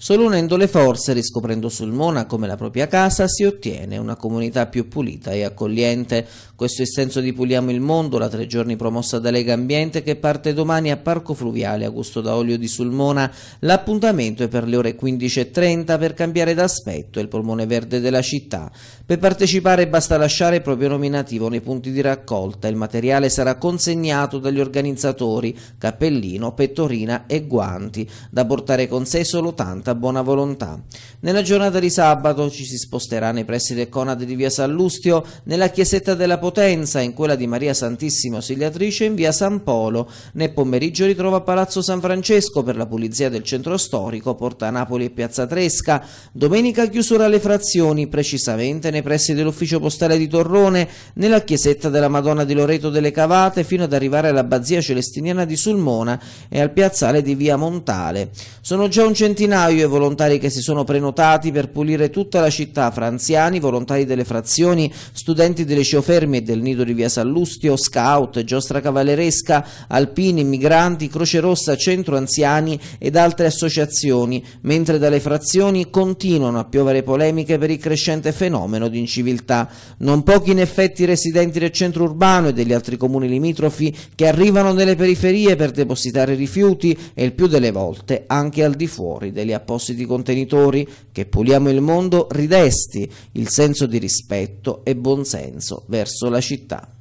Solo unendo le forze, riscoprendo Sulmona come la propria casa, si ottiene una comunità più pulita e accogliente. Questo è il senso di Puliamo il Mondo, la tre giorni promossa da Lega Ambiente, che parte domani a Parco Fluviale Augusto da Olio di Sulmona. L'appuntamento è per le ore 15.30 per cambiare d'aspetto il polmone verde della città. Per partecipare basta lasciare il proprio nominativo nei punti di raccolta. Il materiale sarà consegnato dagli organizzatori, cappellino, pettorina e guanti, da portare con sé solo tanto Santa Buona Volontà. Nella giornata di sabato ci si sposterà nei pressi del Conad di via Sallustio, nella chiesetta della Potenza, in quella di Maria Santissima Ausiliatrice in via San Polo. Nel pomeriggio ritrova Palazzo San Francesco per la pulizia del centro storico, Porta Napoli e Piazza Tresca. Domenica chiusura alle frazioni, precisamente nei pressi dell'ufficio postale di Torrone, nella chiesetta della Madonna di Loreto delle Cavate, fino ad arrivare all'abbazia celestiniana di Sulmona e al piazzale di via Montale. Sono già un centinaio gennaio e volontari che si sono prenotati per pulire tutta la città fra anziani, volontari delle frazioni, studenti delle liceo e del nido di via Sallustio, scout, giostra cavalleresca, alpini, migranti, Croce Rossa, centro anziani ed altre associazioni, mentre dalle frazioni continuano a piovere polemiche per il crescente fenomeno di inciviltà. Non pochi in effetti residenti del centro urbano e degli altri comuni limitrofi che arrivano nelle periferie per depositare rifiuti e il più delle volte anche al di fuori degli appartamenti appositi contenitori, che puliamo il mondo, ridesti il senso di rispetto e buonsenso verso la città.